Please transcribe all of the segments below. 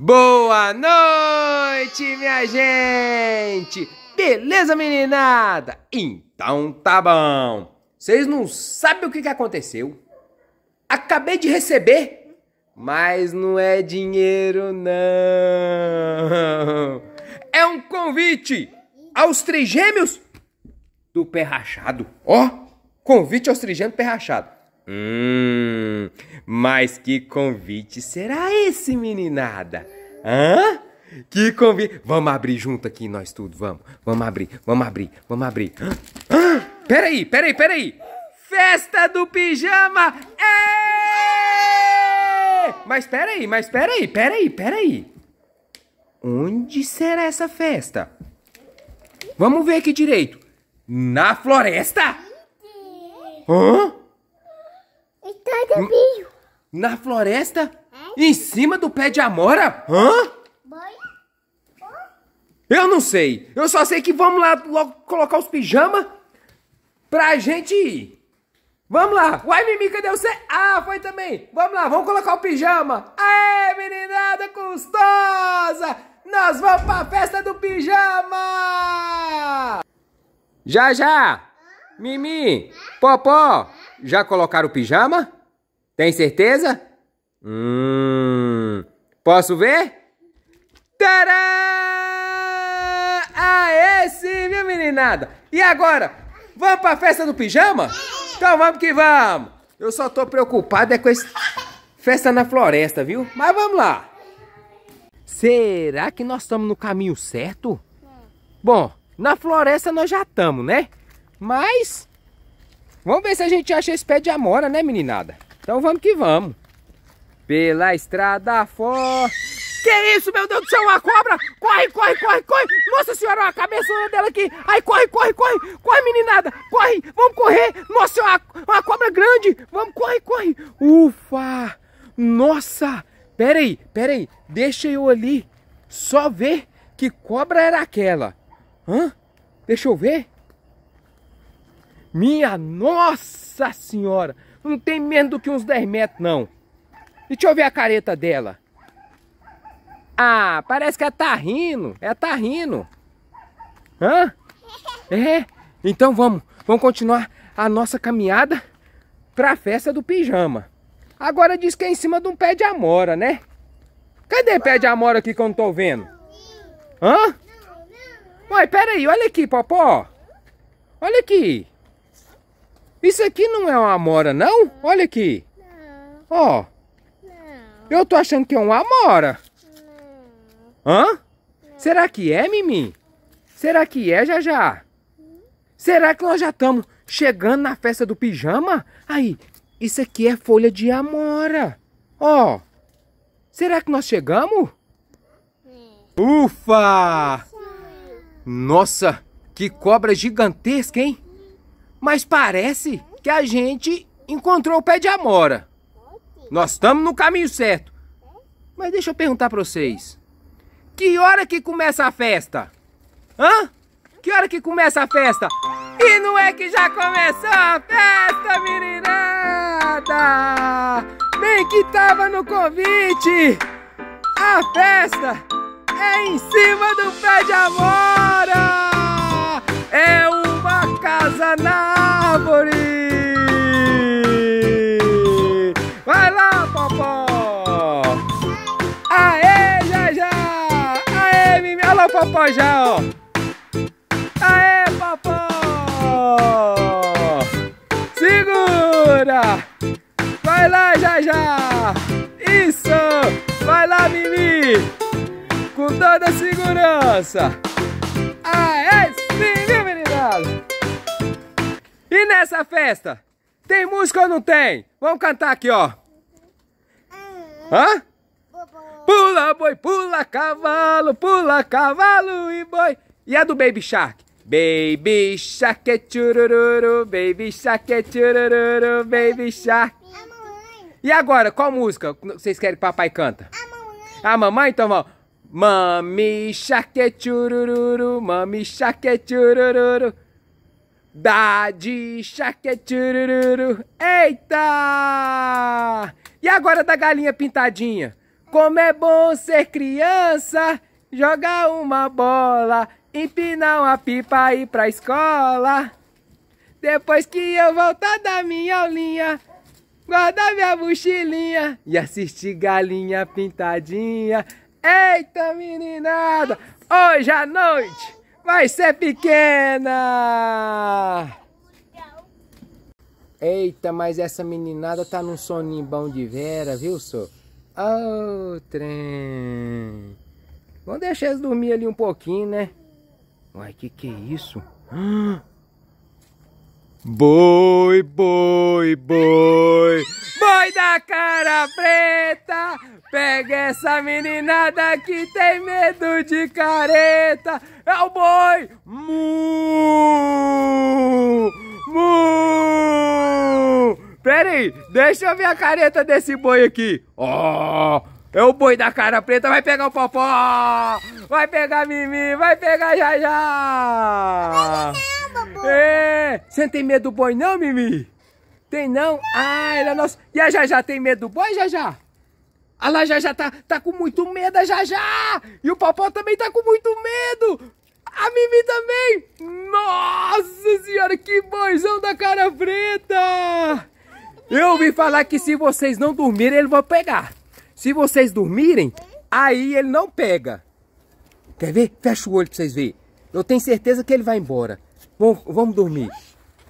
Boa noite, minha gente! Beleza, meninada? Então tá bom. Vocês não sabem o que, que aconteceu? Acabei de receber, mas não é dinheiro, não. É um convite aos trigêmeos do pé rachado. Ó, oh, convite aos trigêmeos do pé rachado. Hum, mas que convite será esse, meninada? Hã? Que convite. Vamos abrir junto aqui, nós tudo, vamos. Vamos abrir, vamos abrir, vamos abrir. Hã? Hã? Peraí, peraí, peraí. Festa do pijama! É! Mas peraí, mas peraí, peraí, peraí. Onde será essa festa? Vamos ver aqui direito. Na floresta? Hã? Está de hum? Na floresta? É? Em cima do pé de amora? Hã? Eu não sei. Eu só sei que vamos lá logo colocar os pijamas pra gente ir. Vamos lá. Uai, Mimi, cadê você? Ah, foi também. Vamos lá, vamos colocar o pijama. Aê, meninada custosa! Nós vamos pra festa do pijama! Já, já! Mimi, Popó, já colocaram o pijama? Tem certeza? Hum. Posso ver? Tará! Aê, ah, sim, viu, meninada? E agora? Vamos pra festa do pijama? Então vamos que vamos! Eu só tô preocupado é com esse... festa na floresta, viu? Mas vamos lá! Será que nós estamos no caminho certo? Bom, na floresta nós já estamos, né? Mas Vamos ver se a gente acha esse pé de amora, né, meninada? Então vamos que vamos. Pela estrada fora. Que isso, meu Deus do céu, uma cobra! Corre, corre, corre, corre! Nossa senhora, a cabeça dela aqui! Ai, corre, corre, corre! Corre, meninada! Corre! Vamos correr! Nossa senhora, uma cobra grande! Vamos, corre, corre! Ufa! Nossa! Pera aí, pera aí! Deixa eu ali só ver que cobra era aquela. Hã? Deixa eu ver. Minha nossa senhora! Não tem menos do que uns 10 metros, não. E deixa eu ver a careta dela. Ah, parece que ela tá rindo. Ela tá rindo. Hã? É. Então vamos. Vamos continuar a nossa caminhada pra festa do pijama. Agora diz que é em cima de um pé de amora, né? Cadê pé de amora aqui que eu não tô vendo? Hã? Ué, peraí, olha aqui, Popó. Olha aqui. Isso aqui não é uma amora, não? Olha aqui. Não. Ó. Não. Eu tô achando que é uma amora. Não. Hã? Não. Será que é, Mimi? Será que é, já já? Será que nós já estamos chegando na festa do pijama? Aí, isso aqui é folha de amora. Ó. Será que nós chegamos? Ufa! Nossa, que cobra gigantesca, hein? Mas parece que a gente encontrou o pé de amora. Nós estamos no caminho certo. Mas deixa eu perguntar para vocês. Que hora que começa a festa? Hã? Que hora que começa a festa? E não é que já começou a festa, meninada! Nem que tava no convite! A festa é em cima do pé de amora! É o uma casa na árvore. Vai lá, Popó. Aê, já, já. Aê, Mimi. Olha lá o Popó já, ó. Aê, Popó. Segura. Vai lá, já, já. Isso. Vai lá, Mimi. Com toda a segurança. essa festa? Tem música ou não tem? Vamos cantar aqui, ó. Hum. Hã? Pula boi, pula cavalo, pula cavalo e boi. E a do Baby Shark? Baby Shark é tchurururu, Baby Shark é tchurururu, Baby Shark. E agora, qual música vocês querem que papai canta? A mamãe. A mamãe, então vamos. Mami Shark é tchurururu, Mami Shark é tchurururu. Dá de chaquetururu. Eita! E agora da galinha pintadinha? Como é bom ser criança, jogar uma bola, empinar uma pipa e ir pra escola. Depois que eu voltar da minha aulinha, guardar minha mochilinha e assistir galinha pintadinha. Eita, meninada! Hoje à noite Vai ser pequena! Eita, mas essa meninada tá num soninho bom de vera, viu, só? Oh, trem! Vamos deixar eles dormir ali um pouquinho, né? Uai, que que é isso? Boi, boi, boi! Sai da cara preta, pega essa meninada que tem medo de careta. É o boi! Mu! Mu! Pera aí, deixa eu ver a careta desse boi aqui. Ó! Oh. É o boi da cara preta, vai pegar o fofó! Vai pegar Mimi, vai pegar já já! Não, não, não, é, você não tem medo do boi não, Mimi? Tem não? Ah, ele é nosso. E a Jajá tem medo do boi, Jajá? A lá, Jajá tá, tá com muito medo, a Jajá! E o Popó também tá com muito medo! A Mimi também! Nossa senhora, que boizão da cara preta! Eu ouvi falar que se vocês não dormirem, ele vai pegar. Se vocês dormirem, aí ele não pega. Quer ver? Fecha o olho pra vocês verem. Eu tenho certeza que ele vai embora. Bom, vamos dormir.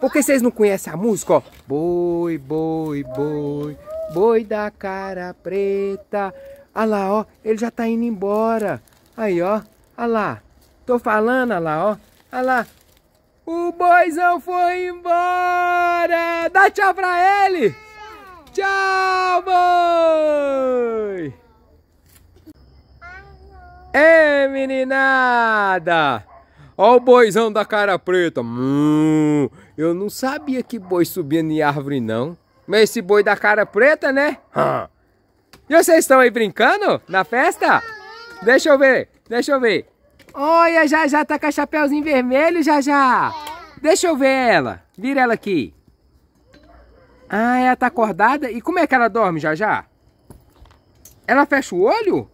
Porque vocês não conhecem a música, ó. Boi, boi, boi, boi da cara preta. Olha ah lá, ó, ele já tá indo embora. Aí, ó, olha ah lá. Tô falando, olha ah lá, ó. Olha lá. O boizão foi embora. Dá tchau pra ele. Tchau, boi. É meninada. Olha o boizão da cara preta. Hum. Eu não sabia que boi subia em árvore, não. Mas esse boi da cara preta, né? E vocês estão aí brincando na festa? Deixa eu ver, deixa eu ver. Olha, já já tá com a chapéuzinho vermelho, já já. Deixa eu ver ela. Vira ela aqui. Ah, ela tá acordada? E como é que ela dorme, já já? Ela fecha o olho?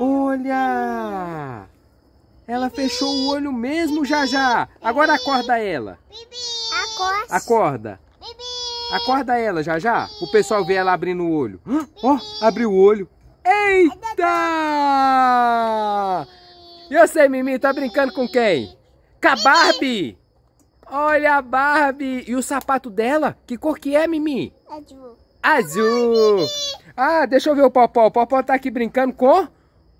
Olha! Ela Bibi. fechou o olho mesmo, já já. Agora acorda ela. Bibi. Acorda. Acorda. Acorda ela, já já. O pessoal vê ela abrindo o olho. Ó, oh, abriu o olho. Eita! E você, Mimi, tá brincando com quem? Com a Barbie! Olha a Barbie! E o sapato dela? Que cor que é, Mimi? Azul. Azul! Ah, deixa eu ver o Popó. O Popó tá aqui brincando com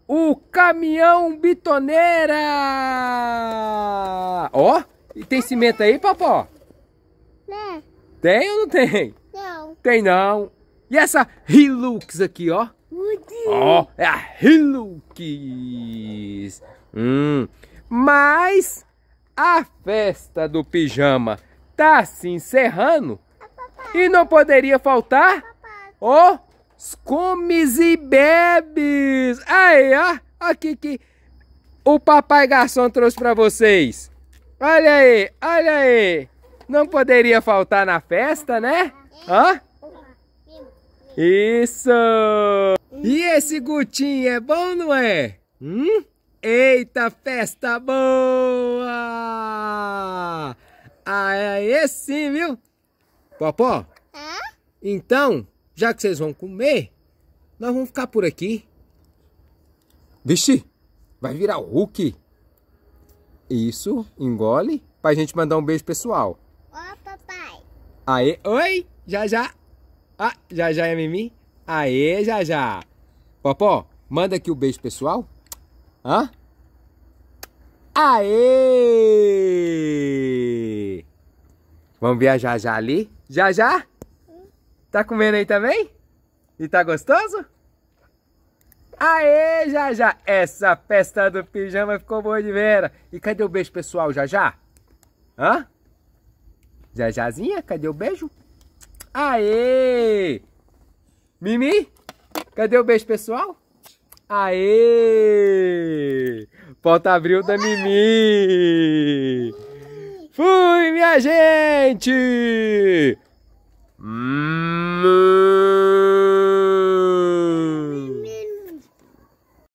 o caminhão bitoneira. Ó, e tem cimento aí, papó? Né? Tem ou não tem? Não. Tem não. E essa Hilux aqui, ó? Ó, oh, é a Hilux. Hum. Mas a festa do pijama tá se encerrando. É e não poderia faltar Ó! É o comes e bebes. Aí, ó, aqui que o papai garçom trouxe para vocês. Olha aí, olha aí. Não poderia faltar na festa, né? Hã? Isso! E esse gutinho é bom, não é? Hum? Eita, festa boa! Ah, é sim, viu? Popó? Então, já que vocês vão comer, nós vamos ficar por aqui. Vixe, vai virar Hulk. Isso, engole, pra gente mandar um beijo pessoal. Ó, papai. Aê, oi, já já. Ah, já já é Mimi. Aê, já já. Popó, manda aqui o um beijo pessoal. Hã? Aê! Vamos viajar já ali? Já já? Tá comendo aí também? E tá gostoso? Aê, já já! Essa festa do pijama ficou boa de vera. E cadê o beijo, pessoal, já já? Hã? Já jázinha, cadê o beijo? Aê! Mimi, cadê o beijo, pessoal? Aê! Porta abriu da Mimi! Fui, minha gente! Mm-hmm.